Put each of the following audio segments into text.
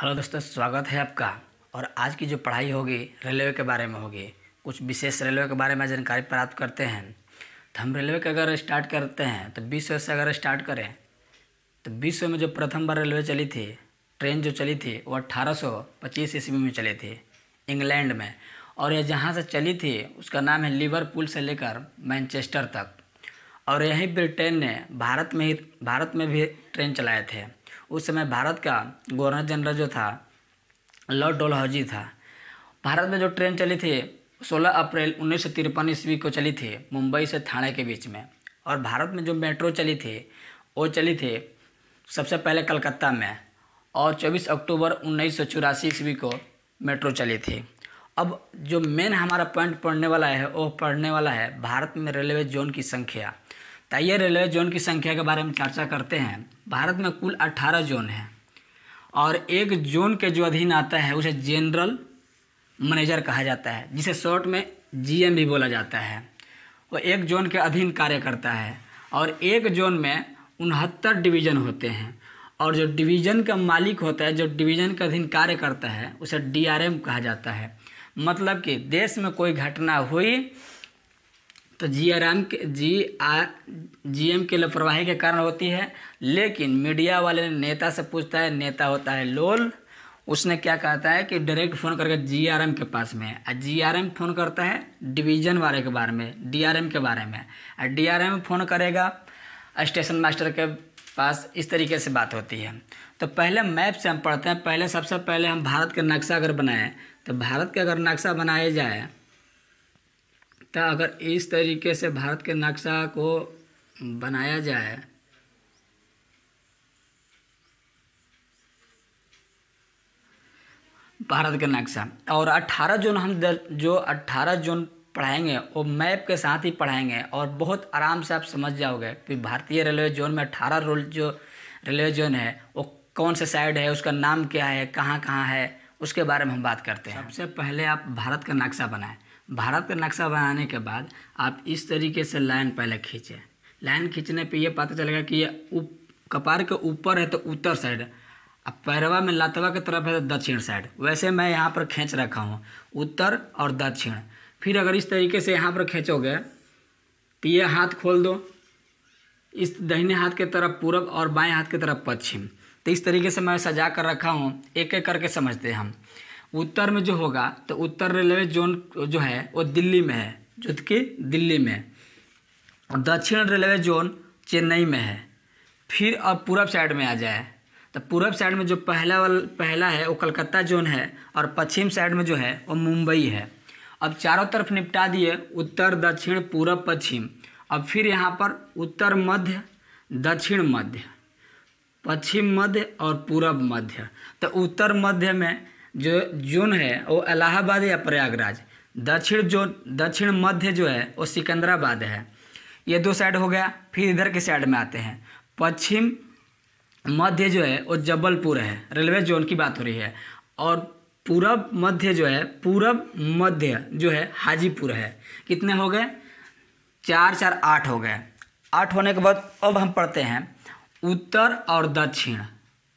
hello दोस्तों स्वागत है आपका और आज की जो पढ़ाई होगी रेलवे के बारे में होगी कुछ विशेष रेलवे के बारे में जानकारी प्राप्त करते हैं तो हम रेलवे का अगर स्टार्ट करते हैं तो विश्व से अगर स्टार्ट करें तो विश्व में जो प्रथम बार रेलवे चली थी ट्रेन जो चली थी वो अट्ठारह सौ पच्चीस ईस्वी में चली थी इंग्लैंड में और यह जहाँ से चली थी उसका नाम है लिवरपूल से लेकर मैनचेस्टर तक और यही ब्रिटेन ने भारत में ही भारत में भी ट्रेन चलाए थे उस समय भारत का गवर्नर जनरल जो था लॉर्ड डोलहौजी था भारत में जो ट्रेन चली थी 16 अप्रैल उन्नीस सौ तिरपन ईस्वी को चली थी मुंबई से थाने के बीच में और भारत में जो मेट्रो चली थी वो चली थी सबसे पहले कलकत्ता में और 24 अक्टूबर उन्नीस सौ ईस्वी को मेट्रो चली थी अब जो मेन हमारा पॉइंट पढ़ने वाला है वो पढ़ने वाला है भारत में रेलवे जोन की संख्या तैयार रेलवे जोन की संख्या के बारे में चर्चा करते हैं भारत में कुल अट्ठारह जोन हैं और एक जोन के जो अधीन आता है उसे जनरल मैनेजर कहा जाता है जिसे शॉर्ट में जीएम भी बोला जाता है वो एक जोन के अधीन कार्य करता है और एक जोन में उनहत्तर डिवीज़न होते हैं और जो डिवीज़न का मालिक होता है जो डिवीज़न के अधीन कार्य करता है उसे डीआरएम कहा जाता है मतलब कि देश में कोई घटना हुई तो जी आर एम के जी आर जी एम की लापरवाही के कारण होती है लेकिन मीडिया वाले नेता से पूछता है नेता होता है लोल उसने क्या कहता है कि डायरेक्ट फ़ोन करके जी आर एम के पास में और जी आर एम फ़ोन करता है डिवीज़न वाले के बारे में डी आर एम के बारे में और डी आर एम फ़ोन करेगा स्टेशन मास्टर के पास इस तरीके से बात होती है तो पहले मैप से हम पढ़ते हैं पहले सबसे पहले हम भारत का नक्शा अगर बनाएँ तो भारत का अगर नक्शा बनाया जाए तो अगर इस तरीके से भारत के नक्शा को बनाया जाए भारत का नक्शा और 18 जून हम जो 18 जून पढ़ाएंगे वो मैप के साथ ही पढ़ाएंगे और बहुत आराम से आप समझ जाओगे कि भारतीय रेलवे जोन में अट्ठारह रोल जो रेलवे जोन है वो कौन से साइड है उसका नाम क्या है कहाँ कहाँ है उसके बारे में हम बात करते हैं सबसे पहले आप भारत का नक्शा बनाएं भारत का नक्शा बनाने के बाद आप इस तरीके से लाइन पहले खींचें लाइन खींचने पे ये पता चलेगा कि ये उप कपार के ऊपर है तो उत्तर साइड अब पैरवा में लातवा की तरफ है तो दक्षिण साइड वैसे मैं यहाँ पर खींच रखा हूँ उत्तर और दक्षिण फिर अगर इस तरीके से यहाँ पर खींचोगे तो ये हाथ खोल दो इस दहिने हाथ की तरफ पूरब और बाएं हाथ की तरफ पश्चिम तो इस तरीके से मैं सजा कर रखा हूँ एक एक करके समझते हैं हम उत्तर में जो होगा तो उत्तर रेलवे जोन जो है वो दिल्ली में है जो कि दिल्ली में और दक्षिण रेलवे जोन चेन्नई में है फिर अब पूरब साइड में आ जाए तो पूरब साइड में जो पहला वाल पहला है वो कलकत्ता जोन है और पश्चिम साइड में जो है वो मुंबई है अब चारों तरफ निपटा दिए उत्तर दक्षिण पूरब पश्चिम अब फिर यहाँ पर उत्तर मध्य दक्षिण मध्य पश्चिम मध्य और पूरब मध्य तो उत्तर मध्य में जो जोन है वो इलाहाबाद या प्रयागराज दक्षिण जो दक्षिण मध्य जो है वो सिकंदराबाद है ये दो साइड हो गया फिर इधर के साइड में आते हैं पश्चिम मध्य जो है वो जबलपुर है रेलवे जोन की बात हो रही है और पूरब मध्य जो है पूरब मध्य जो है हाजीपुर है कितने हो गए चार चार आठ हो गए आठ होने के बाद अब हम पढ़ते हैं उत्तर और दक्षिण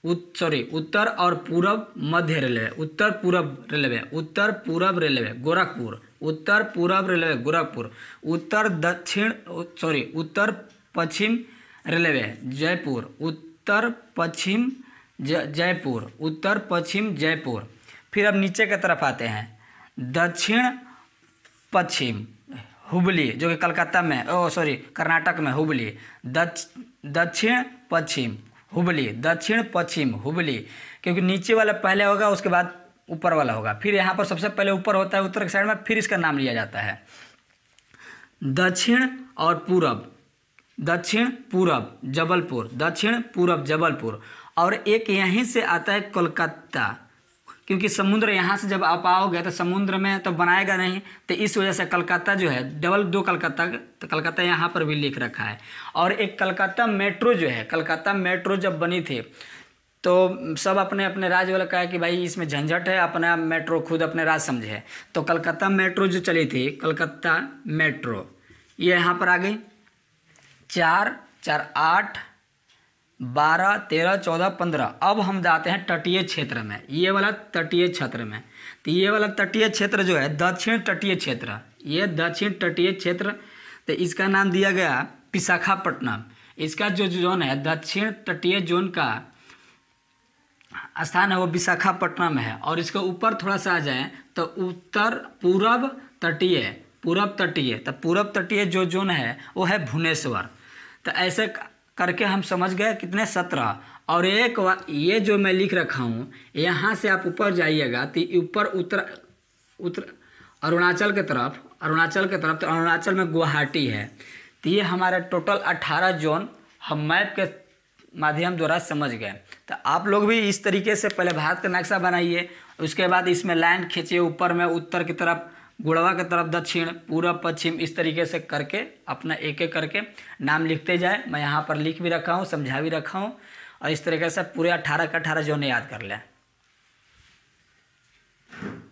सॉरी उत्तर और पूरब मध्य रेलवे उत्तर पूरब रेलवे उत्तर पूरब रेलवे गोरखपुर उत्तर पूरब रेलवे गोरखपुर उत्तर दक्षिण सॉरी उत्तर पश्चिम रेलवे जयपुर उत्तर पश्चिम जयपुर उत्तर पश्चिम जयपुर फिर अब नीचे की तरफ आते हैं दक्षिण पश्चिम हुबली जो कि कलकत्ता में ओ सॉरी कर्नाटक में हुबली दक्षिण पश्चिम हुबली दक्षिण पश्चिम हुबली क्योंकि नीचे वाला पहले होगा उसके बाद ऊपर वाला होगा फिर यहाँ पर सबसे पहले ऊपर होता है उत्तर के साइड में फिर इसका नाम लिया जाता है दक्षिण और पूरब दक्षिण पूरब जबलपुर दक्षिण पूरब जबलपुर और एक यहीं से आता है कोलकाता क्योंकि समुद्र यहाँ से जब आप आओगे तो समुद्र में तो बनाएगा नहीं तो इस वजह से कलकत्ता जो है डबल दो कलकत्ता तो कलकत्ता यहाँ पर भी लिख रखा है और एक कलकत्ता मेट्रो जो है कलकत्ता मेट्रो जब बनी थी तो सब अपने अपने राज्य वाले कहा कि भाई इसमें झंझट है अपना मेट्रो खुद अपने राज समझे तो कलकत्ता मेट्रो जो चली थी कलकत्ता मेट्रो ये यहाँ पर आ गई चार चार आठ बारह तेरह चौदह पंद्रह अब हम जाते हैं तटीय क्षेत्र में ये वाला तटीय क्षेत्र में तो ये वाला तटीय क्षेत्र जो है दक्षिण तटीय क्षेत्र ये दक्षिण तटीय क्षेत्र तो इसका नाम दिया गया विशाखापट्टनम इसका जो जोन है दक्षिण तटीय जोन का स्थान है वो विशाखापट्टनम है और इसके ऊपर थोड़ा सा आ जाए तो उत्तर पूरब तटीय पूरब तटीय तो पूरब तटीय जो जोन है वो है भुवनेश्वर तो ऐसे करके हम समझ गए कितने सत्रह और एक ये जो मैं लिख रखा हूँ यहाँ से आप ऊपर जाइएगा तो ऊपर उत्तर उत्तर अरुणाचल के तरफ अरुणाचल के तरफ तो अरुणाचल में गुवाहाटी है तो ये हमारा टोटल अट्ठारह जोन हम मैप के माध्यम द्वारा समझ गए तो आप लोग भी इस तरीके से पहले भारत का नक्शा बनाइए उसके बाद इसमें लाइन खींचिए ऊपर में उत्तर की तरफ गुड़वा की तरफ दक्षिण पूर्व पश्चिम इस तरीके से करके अपना एक एक करके नाम लिखते जाए मैं यहाँ पर लिख भी रखा हूँ समझा भी रखा हूँ और इस तरीके से पूरे अट्ठारह का अठारह जो याद कर लें